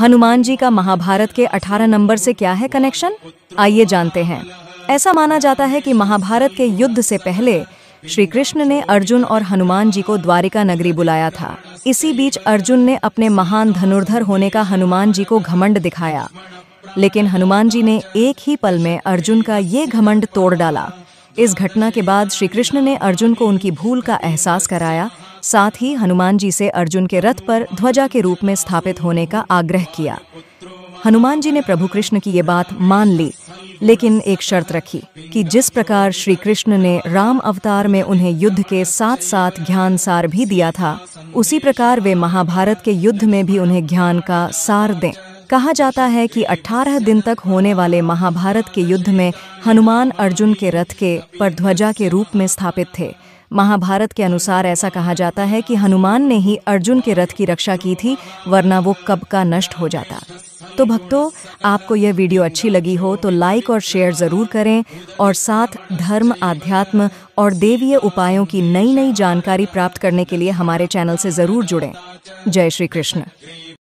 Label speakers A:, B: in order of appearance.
A: हनुमान जी का महाभारत के 18 नंबर से क्या है कनेक्शन आइए जानते हैं ऐसा माना जाता है कि महाभारत के युद्ध से पहले श्री कृष्ण ने अर्जुन और हनुमान जी को द्वारिका नगरी बुलाया था इसी बीच अर्जुन ने अपने महान धनुर्धर होने का हनुमान जी को घमंड दिखाया लेकिन हनुमान जी ने एक ही पल में अर्जुन का ये घमंड तोड़ डाला इस घटना के बाद श्री कृष्ण ने अर्जुन को उनकी भूल का एहसास कराया साथ ही हनुमान जी से अर्जुन के रथ पर ध्वजा के रूप में स्थापित होने का आग्रह किया हनुमान जी ने प्रभु कृष्ण की ये बात मान ली लेकिन एक शर्त रखी कि जिस प्रकार श्री कृष्ण ने राम अवतार में उन्हें युद्ध के साथ साथ ज्ञान सार भी दिया था उसी प्रकार वे महाभारत के युद्ध में भी उन्हें ज्ञान का सार दें कहा जाता है कि 18 दिन तक होने वाले महाभारत के युद्ध में हनुमान अर्जुन के रथ के पर ध्वजा के रूप में स्थापित थे महाभारत के अनुसार ऐसा कहा जाता है कि हनुमान ने ही अर्जुन के रथ की रक्षा की थी वरना वो कब का नष्ट हो जाता तो भक्तों आपको यह वीडियो अच्छी लगी हो तो लाइक और शेयर ज़रूर करें और साथ धर्म आध्यात्म और देवीय उपायों की नई नई जानकारी प्राप्त करने के लिए हमारे चैनल से ज़रूर जुड़ें जय श्री कृष्ण